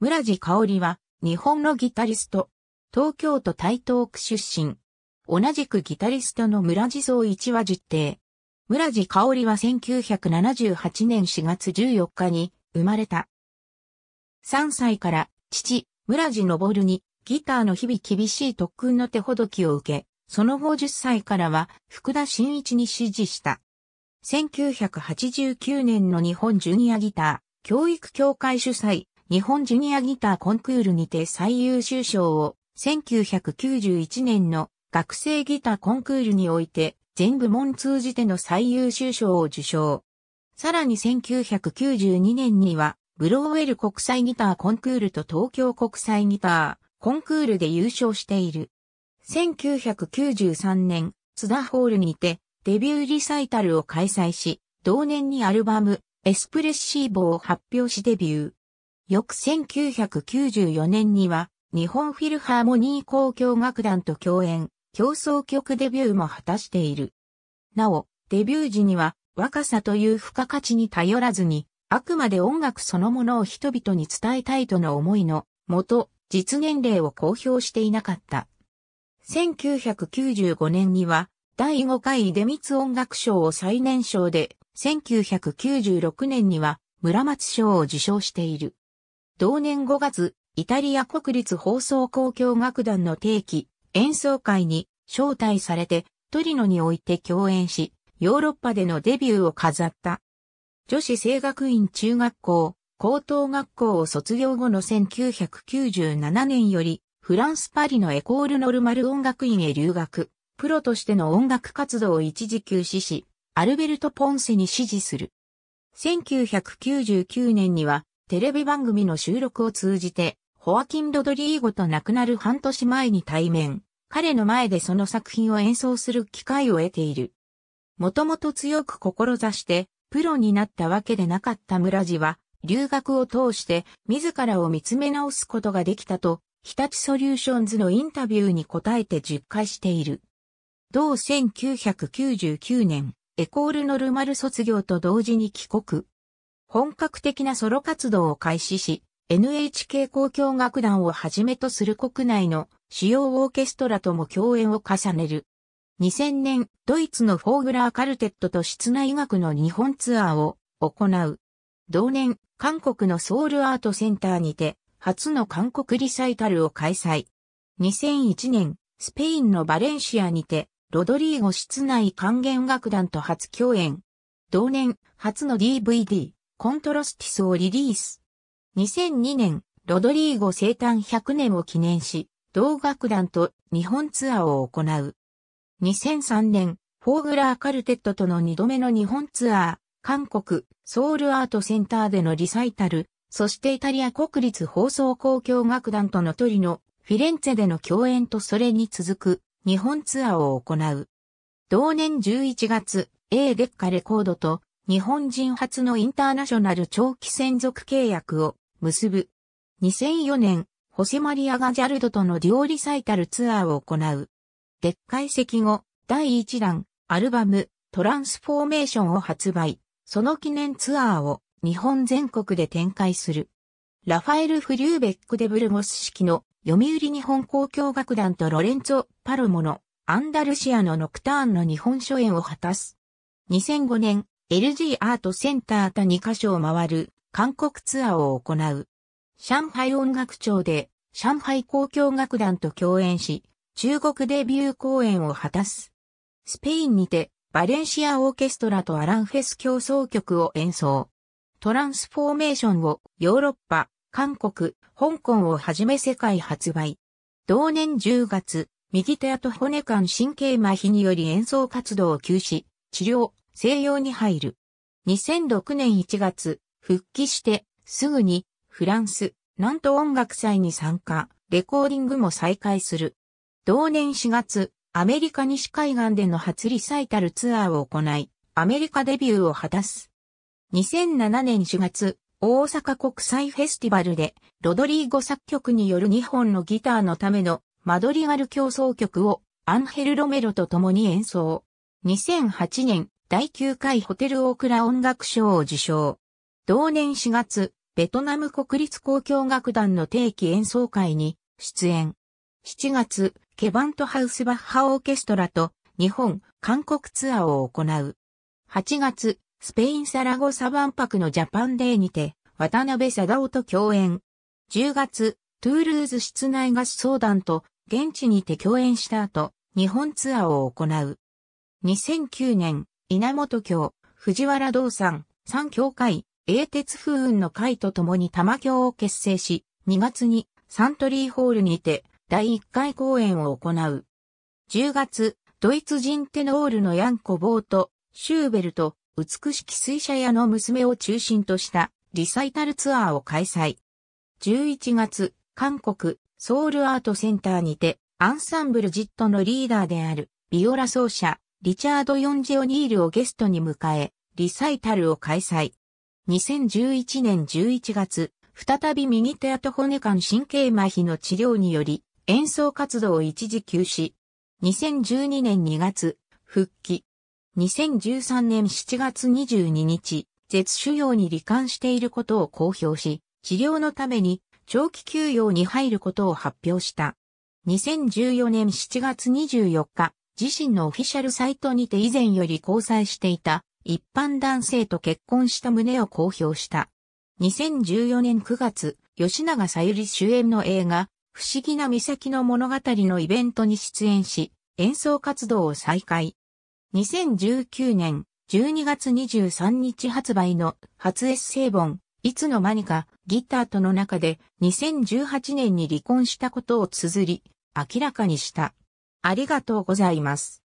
村地香織は、日本のギタリスト。東京都台東区出身。同じくギタリストの村地蔵一は実定。村地香織は1978年4月14日に生まれた。3歳から父、村地昇にギターの日々厳しい特訓の手ほどきを受け、その後10歳からは福田真一に指示した。1989年の日本ジュニアギター教育協会主催日本ジュニアギターコンクールにて最優秀賞を1991年の学生ギターコンクールにおいて全部門通じての最優秀賞を受賞。さらに1992年にはブローウェル国際ギターコンクールと東京国際ギターコンクールで優勝している。1993年、津田ホールにてデビューリサイタルを開催し、同年にアルバムエスプレッシーボを発表しデビュー。翌1994年には、日本フィルハーモニー交響楽団と共演、競争曲デビューも果たしている。なお、デビュー時には、若さという付加価値に頼らずに、あくまで音楽そのものを人々に伝えたいとの思いのもと、実年齢を公表していなかった。1995年には、第5回出光音楽賞を最年少で、1996年には村松賞を受賞している。同年5月、イタリア国立放送交響楽団の定期演奏会に招待されてトリノにおいて共演し、ヨーロッパでのデビューを飾った。女子声楽院中学校、高等学校を卒業後の1997年より、フランスパリのエコールノルマル音楽院へ留学、プロとしての音楽活動を一時休止し、アルベルト・ポンセに支持する。1999年には、テレビ番組の収録を通じて、ホアキン・ロドリーゴと亡くなる半年前に対面、彼の前でその作品を演奏する機会を得ている。もともと強く志して、プロになったわけでなかった村地は、留学を通して自らを見つめ直すことができたと、日立ソリューションズのインタビューに答えて10回している。同1999年、エコールノルマル卒業と同時に帰国。本格的なソロ活動を開始し、NHK 交響楽団をはじめとする国内の主要オーケストラとも共演を重ねる。2000年、ドイツのフォーグラーカルテットと室内楽の日本ツアーを行う。同年、韓国のソウルアートセンターにて、初の韓国リサイタルを開催。2001年、スペインのバレンシアにて、ロドリーゴ室内還元楽団と初共演。同年、初の DVD、コントロスティスをリリース。2002年、ロドリーゴ生誕100年を記念し、同楽団と日本ツアーを行う。2003年、フォーグラーカルテットとの2度目の日本ツアー、韓国、ソウルアートセンターでのリサイタル、そしてイタリア国立放送公共楽団とのトリノ、フィレンツェでの共演とそれに続く日本ツアーを行う。同年11月、A デッカレコードと日本人初のインターナショナル長期専属契約を結ぶ。2004年、ホセマリア・ガジャルドとのデュオリサイタルツアーを行う。でっかい席後、第1弾、アルバム、トランスフォーメーションを発売。その記念ツアーを日本全国で展開する。ラファエル・フリューベック・デ・ブルゴス式の読売日本交響楽団とロレンツォ・パルモのアンダルシアのノクターンの日本初演を果たす。2005年、LG アートセンター他2カ所を回る韓国ツアーを行う。上海音楽庁で上海交響楽団と共演し、中国デビュー公演を果たす。スペインにてバレンシアオーケストラとアランフェス競争曲を演奏。トランスフォーメーションをヨーロッパ、韓国、香港をはじめ世界発売。同年10月、右手と骨間神経麻痺により演奏活動を休止、治療、西洋に入る。2006年1月、復帰して、すぐに、フランス、なんと音楽祭に参加、レコーディングも再開する。同年4月、アメリカ西海岸での初リサイタルツアーを行い、アメリカデビューを果たす。2007年4月、大阪国際フェスティバルで、ロドリーゴ作曲による2本のギターのためのマドリガル競争曲をアンヘル・ロメロと共に演奏。2008年、第9回ホテルオークラ音楽賞を受賞。同年4月、ベトナム国立交響楽団の定期演奏会に出演。7月、ケバントハウスバッハオーケストラと日本、韓国ツアーを行う。8月、スペインサラゴサ万博のジャパンデーにて、渡辺貞夫と共演。10月、トゥールーズ室内合相談と現地にて共演した後、日本ツアーを行う。2009年、稲本教、藤原道山、三教会、英鉄風雲の会と共に玉教を結成し、2月にサントリーホールにて第1回公演を行う。10月、ドイツ人テノールのヤンコ・ボート、シューベルト、美しき水車屋の娘を中心としたリサイタルツアーを開催。11月、韓国、ソウルアートセンターにて、アンサンブルジットのリーダーである、ビオラ奏者、リチャード・ヨンジ・オニールをゲストに迎え、リサイタルを開催。2011年11月、再び右手後骨間神経麻痺の治療により、演奏活動を一時休止。2012年2月、復帰。2013年7月22日、絶腫瘍に罹患していることを公表し、治療のために長期休養に入ることを発表した。2014年7月24日、自身のオフィシャルサイトにて以前より交際していた一般男性と結婚した旨を公表した。2014年9月、吉永さゆり主演の映画、不思議な岬の物語のイベントに出演し、演奏活動を再開。2019年12月23日発売の初エッセイ本、いつの間にかギターとの中で2018年に離婚したことを綴り、明らかにした。ありがとうございます。